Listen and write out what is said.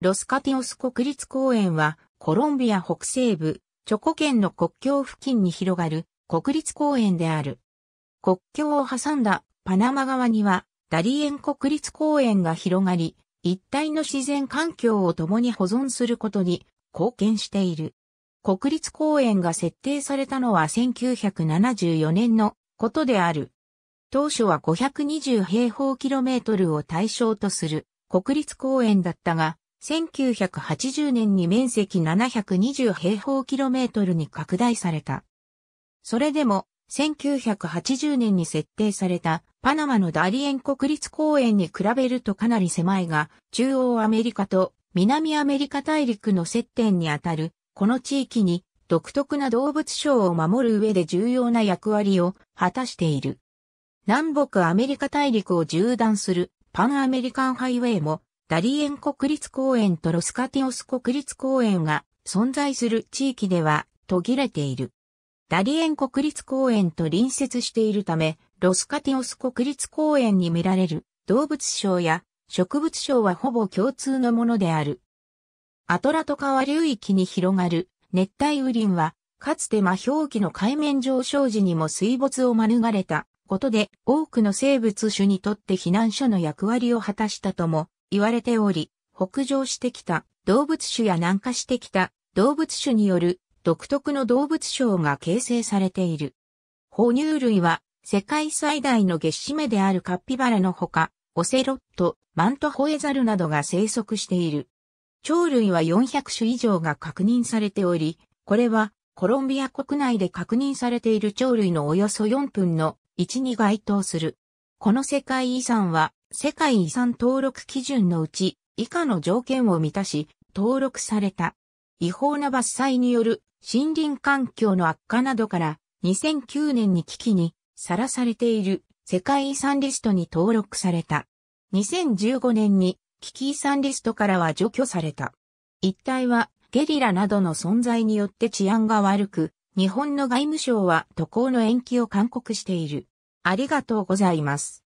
ロスカティオス国立公園は、コロンビア北西部、チョコ県の国境付近に広がる国立公園である。国境を挟んだパナマ側には、ダリエン国立公園が広がり、一体の自然環境を共に保存することに貢献している。国立公園が設定されたのは1974年のことである。当初は520平方キロメートルを対象とする国立公園だったが、1980年に面積720平方キロメートルに拡大された。それでも、1980年に設定されたパナマのダリエン国立公園に比べるとかなり狭いが、中央アメリカと南アメリカ大陸の接点にあたる、この地域に独特な動物賞を守る上で重要な役割を果たしている。南北アメリカ大陸を縦断するパンアメリカンハイウェイもダリエン国立公園とロスカティオス国立公園が存在する地域では途切れている。ダリエン国立公園と隣接しているため、ロスカティオス国立公園に見られる動物省や植物省はほぼ共通のものである。アトラト川流域に広がる熱帯雨林は、かつて魔氷期の海面上昇時にも水没を免れたことで多くの生物種にとって避難所の役割を果たしたとも言われており、北上してきた動物種や南下してきた動物種による独特の動物賞が形成されている。哺乳類は世界最大の月締めであるカッピバラのほか、オセロット、マントホエザルなどが生息している。鳥類は400種以上が確認されており、これはコロンビア国内で確認されている鳥類のおよそ4分の1に該当する。この世界遺産は世界遺産登録基準のうち以下の条件を満たし、登録された。違法な伐採による森林環境の悪化などから2009年に危機にさらされている世界遺産リストに登録された。2015年に危機遺産リストからは除去された。一帯はゲリラなどの存在によって治安が悪く、日本の外務省は渡航の延期を勧告している。ありがとうございます。